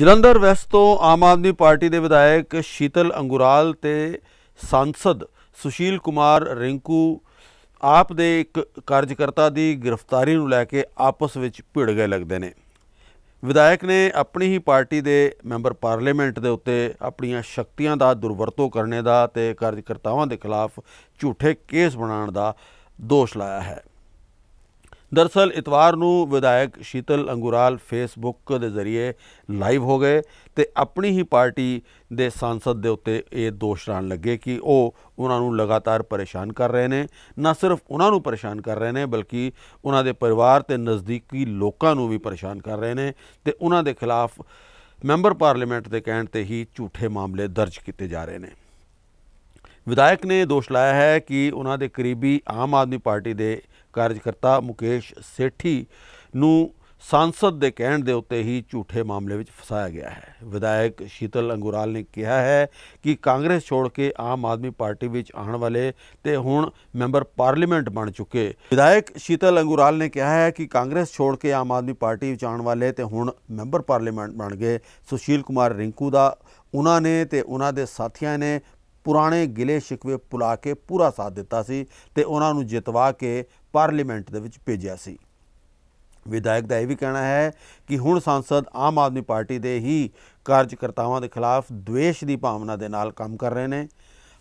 ਜਲੰਧਰ ਵੈਸ ਤੋਂ ਆਮ ਆਦਮੀ ਪਾਰਟੀ ਦੇ ਵਿਧਾਇਕ ਸ਼ੀਤਲ ਅੰਗੁਰਾਲ ਤੇ ਸੰਸਦ ਸੁਸ਼ੀਲ ਕੁਮਾਰ ਰਿੰਕੂ ਆਪ ਦੇ ਇੱਕ ਕਾਰਜਕਰਤਾ ਦੀ ਗ੍ਰਿਫਤਾਰੀ ਨੂੰ ਲੈ ਕੇ ਆਪਸ ਵਿੱਚ ਭਿੜ ਗਏ ਲੱਗਦੇ ਨੇ ਵਿਧਾਇਕ ਨੇ ਆਪਣੀ ਹੀ ਪਾਰਟੀ ਦੇ ਮੈਂਬਰ ਪਾਰਲੀਮੈਂਟ ਦੇ ਉੱਤੇ ਆਪਣੀਆਂ ਸ਼ਕਤੀਆਂ ਦਾ ਦੁਰਵਰਤੋਂ ਕਰਨੇ ਦਾ ਤੇ ਕਾਰਜਕਰਤਾਵਾਂ ਦੇ ਖਿਲਾਫ ਝੂਠੇ ਕੇਸ ਬਣਾਉਣ ਦਾ ਦੋਸ਼ ਲਾਇਆ ਹੈ ਦਰਸਲ ਇਤਵਾਰ ਨੂੰ ਵਿਧਾਇਕ ਸ਼ੀਤਲ ਅੰਗੁਰਾਲ ਫੇਸਬੁੱਕ ਦੇ ਜ਼ਰੀਏ ਲਾਈਵ ਹੋ ਗਏ ਤੇ ਆਪਣੀ ਹੀ ਪਾਰਟੀ ਦੇ ਸੰਸਦ ਦੇ ਉੱਤੇ ਇਹ ਦੋਸ਼ ਲਾਣ ਲੱਗੇ ਕਿ ਉਹ ਉਹਨਾਂ ਨੂੰ ਲਗਾਤਾਰ ਪਰੇਸ਼ਾਨ ਕਰ ਰਹੇ ਨੇ ਨਾ ਸਿਰਫ ਉਹਨਾਂ ਨੂੰ ਪਰੇਸ਼ਾਨ ਕਰ ਰਹੇ ਨੇ ਬਲਕਿ ਉਹਨਾਂ ਦੇ ਪਰਿਵਾਰ ਤੇ ਨਜ਼ਦੀਕੀ ਲੋਕਾਂ ਨੂੰ ਵੀ ਪਰੇਸ਼ਾਨ ਕਰ ਰਹੇ ਨੇ ਤੇ ਉਹਨਾਂ ਦੇ ਖਿਲਾਫ ਮੈਂਬਰ ਪਾਰਲੀਮੈਂਟ ਦੇ ਕਹਿਣ ਤੇ ਹੀ ਝੂਠੇ ਮਾਮਲੇ ਦਰਜ ਕੀਤੇ ਜਾ ਰਹੇ ਨੇ ਵਿਧਾਇਕ ਨੇ ਦੋਸ਼ ਲਾਇਆ ਹੈ ਕਿ ਉਹਨਾਂ ਦੇ ਕਰੀਬੀ ਆਮ ਆਦਮੀ ਪਾਰਟੀ ਦੇ ਕਾਰਜਕਰਤਾ ਮੁਕੇਸ਼ ਸੇਠੀ ਨੂੰ ਸੰਸਦ ਦੇ ਕਹਿਣ ਦੇ ਉੱਤੇ ਹੀ ਝੂਠੇ ਮਾਮਲੇ ਵਿੱਚ ਫਸਾਇਆ ਗਿਆ ਹੈ ਵਿਧਾਇਕ ਸ਼ੀਤਲ ਅੰਗੁਰਾਲ ਨੇ ਕਿਹਾ ਹੈ ਕਿ ਕਾਂਗਰਸ ਛੋੜ ਕੇ ਆਮ ਆਦਮੀ ਪਾਰਟੀ ਵਿੱਚ ਆਉਣ ਵਾਲੇ ਤੇ ਹੁਣ ਮੈਂਬਰ ਪਾਰਲੀਮੈਂਟ ਬਣ ਚੁੱਕੇ ਵਿਧਾਇਕ ਸ਼ੀਤਲ ਅੰਗੁਰਾਲ ਨੇ ਕਿਹਾ ਹੈ ਕਿ ਕਾਂਗਰਸ ਛੋੜ ਕੇ ਆਮ ਆਦਮੀ ਪਾਰਟੀ ਵਿੱਚ ਆਉਣ ਵਾਲੇ ਤੇ ਹੁਣ ਮੈਂਬਰ ਪਾਰਲੀਮੈਂਟ ਬਣ ਗਏ ਸੁਸ਼ੀਲ ਕੁਮਾਰ ਰਿੰਕੂ ਦਾ ਉਹਨਾਂ ਨੇ ਤੇ ਉਹਨਾਂ ਦੇ ਸਾਥੀਆਂ ਨੇ ਪੁਰਾਣੇ ਗਿਲੇ ਸ਼ਿਕਵੇ ਪੁਲਾ ਕੇ ਪੂਰਾ ਸਾਥ ਦਿੱਤਾ ਸੀ ਤੇ ਉਹਨਾਂ ਨੂੰ ਜਿਤਵਾ ਕੇ ਪਾਰਲੀਮੈਂਟ ਦੇ ਵਿੱਚ ਭੇਜਿਆ ਸੀ ਵਿਧਾਇਕ ਦਾ ਇਹ ਵੀ ਕਹਿਣਾ ਹੈ ਕਿ ਹੁਣ ਸੰਸਦ ਆਮ ਆਦਮੀ ਪਾਰਟੀ ਦੇ ਹੀ ਕਾਰਜਕਰਤਾਵਾਂ ਦੇ ਖਿਲਾਫ ਦੁਸ਼ਮਣ ਦੀ ਭਾਵਨਾ ਦੇ ਨਾਲ ਕੰਮ ਕਰ ਰਹੇ ਨੇ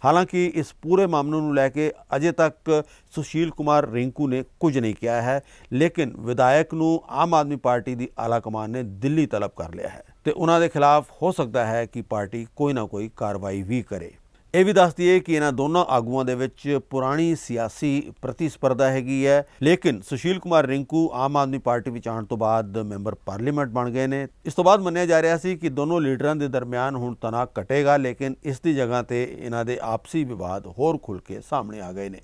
ਹਾਲਾਂਕਿ ਇਸ ਪੂਰੇ ਮਾਮਲੇ ਨੂੰ ਲੈ ਕੇ ਅਜੇ ਤੱਕ ਸੁਸ਼ੀਲ ਕੁਮਾਰ ਰਿੰਕੂ ਨੇ ਕੁਝ ਨਹੀਂ ਕਿਹਾ ਹੈ ਲੇਕਿਨ ਵਿਧਾਇਕ ਨੂੰ ਆਮ ਆਦਮੀ ਪਾਰਟੀ ਦੀ ਆਲਾ ਕਮਾਨ ਨੇ ਦਿੱਲੀ ਤਲਬ ਕਰ ਲਿਆ ਹੈ ਤੇ ਉਹਨਾਂ ਦੇ ਖਿਲਾਫ ਹੋ ਸਕਦਾ ਹੈ ਕਿ ਪਾਰਟੀ ਕੋਈ ਨਾ ਕੋਈ ਕਾਰਵਾਈ ਵੀ ਕਰੇ ਇਹ ਵੀ ਦੱਸ ਦਈਏ ਕਿ ਇਹਨਾਂ ਦੋਨਾਂ ਆਗੂਆਂ ਦੇ ਵਿੱਚ ਪੁਰਾਣੀ ਸਿਆਸੀ ਪ੍ਰਤੀਸਪਰਧਾ ਹੈਗੀ ਹੈ ਲੇਕਿਨ ਸੁਸ਼ੀਲ ਕੁਮਾਰ ਰਿੰਕੂ ਆਮ ਆਦਮੀ ਪਾਰਟੀ ਵਿੱਚ ਆਉਣ ਤੋਂ ਬਾਅਦ ਮੈਂਬਰ ਪਾਰਲੀਮੈਂਟ ਬਣ ਗਏ ਨੇ ਇਸ ਤੋਂ ਬਾਅਦ ਮੰਨਿਆ ਜਾ ਰਿਹਾ ਸੀ ਕਿ ਦੋਨੋਂ ਲੀਡਰਾਂ ਦੇ ਦਰਮਿਆਨ ਹੁਣ ਤਣਾਅ ਘਟੇਗਾ ਲੇਕਿਨ ਇਸ ਦੀ ਜਗ੍ਹਾ ਤੇ ਇਹਨਾਂ ਦੇ ਆਪਸੀ ਵਿਵਾਦ ਹੋਰ ਖੁੱਲ ਕੇ ਸਾਹਮਣੇ ਆ ਗਏ ਨੇ